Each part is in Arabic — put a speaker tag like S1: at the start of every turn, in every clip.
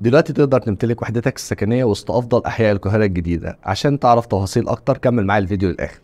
S1: دلوقتي تقدر تمتلك وحدتك السكنيه وسط افضل احياء القاهره الجديده عشان تعرف تفاصيل اكتر كمل معايا الفيديو للاخر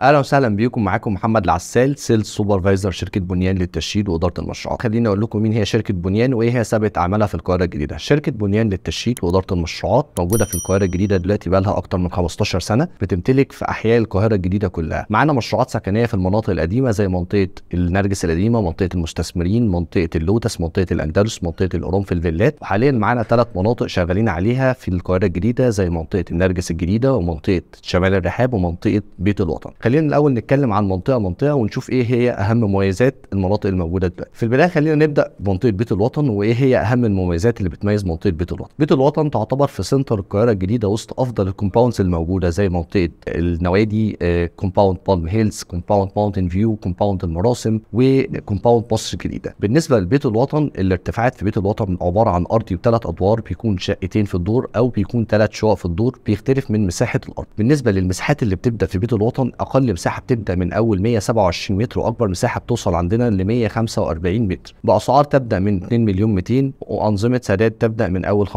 S1: اهلا وسهلا بيكم معاكم محمد العسال سيلز سوبرفايزر شركه بنيان للتشييد واداره المشروعات خليني اقول لكم مين هي شركه بنيان وايه هي سابقه اعمالها في القاهره الجديده شركه بنيان للتشييد واداره المشروعات موجوده في القاهره الجديده دلوقتي بقى لها اكتر من 15 سنه بتمتلك في احياء القاهره الجديده كلها معانا مشروعات سكنيه في المناطق القديمه زي منطقه النرجس القديمه منطقه المستثمرين منطقه اللوتس منطقه الاندلس منطقه القرون في الفيلات وحاليا معانا ثلاث مناطق شغالين عليها في القاهره الجديده زي منطقه النرجس الجديده ومنطقه شمال الرحاب ومنطقه بيت الوطن خلينا الاول نتكلم عن منطقه منطقه ونشوف ايه هي اهم مميزات المناطق الموجوده دلوقتي في البدايه خلينا نبدا بمنطقه بيت الوطن وايه هي اهم المميزات اللي بتميز منطقه بيت الوطن بيت الوطن تعتبر في سنتر القاهره الجديده وسط افضل الكومباوندز الموجوده زي منطقه النوادي كومباوند بالم هيلز كومباوند ماونتن فيو كومباوند المراسم وكومباوند مصر الجديده بالنسبه لبيت الوطن الارتفاعات في بيت الوطن عباره عن ارضي وثلاث ادوار بيكون شقتين في الدور او بيكون ثلاث شقق في الدور بيختلف من مساحه الارض بالنسبه للمساحات اللي بتبدا في بيت الوطن اقل مساحه بتبدا من اول 127 متر واكبر مساحه بتوصل عندنا ل 145 متر باسعار تبدا من 2 مليون 200 وانظمه سداد تبدا من اول 15%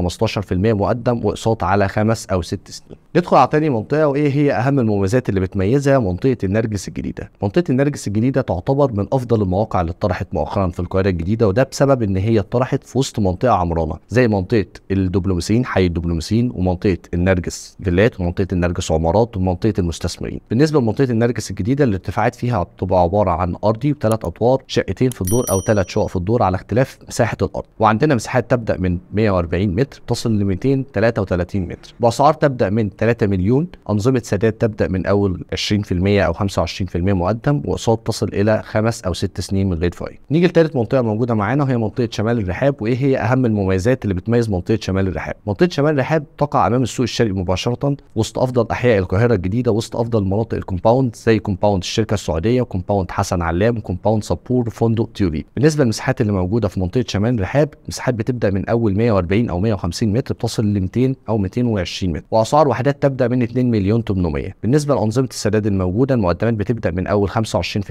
S1: مقدم واقساط على خمس او ست سنين ندخل على تاني منطقه وايه هي اهم المميزات اللي بتميزها منطقه النرجس الجديده منطقه النرجس الجديده تعتبر من افضل المواقع اللي اتطرحت مؤخرا في القاهره الجديده وده بسبب ان هي اتطرحت في وسط منطقه عمرانه زي منطقه الدبلوماسيين حي الدبلوماسيين ومنطقه النرجس فيلات ومنطقه النرجس عمارات ومنطقه المستثمرين بالنسبه لمنطقه شقه النرجس الجديده الارتفاعات فيها بتبقى عباره عن ارضي بثلاث ادوار شقتين في الدور او ثلاث شقق في الدور على اختلاف مساحه الارض وعندنا مساحات تبدا من 140 متر تصل ل 233 متر باسعار تبدا من 3 مليون انظمه سداد تبدا من اول 20% او 25% مقدم واقساط تصل الى خمس او ست سنين من غير فايده نيجي لثالث منطقه موجوده معانا وهي منطقه شمال الرحاب وايه هي اهم المميزات اللي بتميز منطقه شمال الرحاب منطقه شمال الرحاب تقع امام السوق الشرقي مباشره وسط افضل احياء القاهره الجديده وسط افضل مناطق الكومباوند كومباوند زي كومباوند الشركه السعوديه وكومباوند حسن علام وكومباوند سبور وفندق تيوليب بالنسبه للمساحات اللي موجوده في منطقه شمال رحاب مساحات بتبدا من اول 140 او 150 متر بتصل ل 200 او 220 متر واسعار وحدات تبدا من 2 مليون 800 بالنسبه لانظمه السداد الموجوده المقدمات بتبدا من اول 25%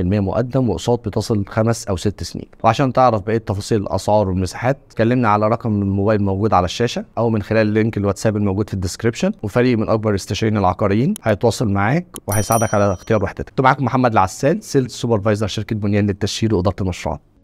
S1: مقدم واقساط بتصل خمس او ست سنين وعشان تعرف بقيه تفاصيل الاسعار والمساحات كلمنا على رقم الموبايل موجود على الشاشه او من خلال لينك الواتساب الموجود في الديسكربشن وفريق من اكبر استشاريين العقاريين هيتواصل معاك وهيساعدك على اختيار وحدتك. معاكم محمد العسان سيلز سوبرفايزر شركه بنيان للتشييد واداره المشروعات.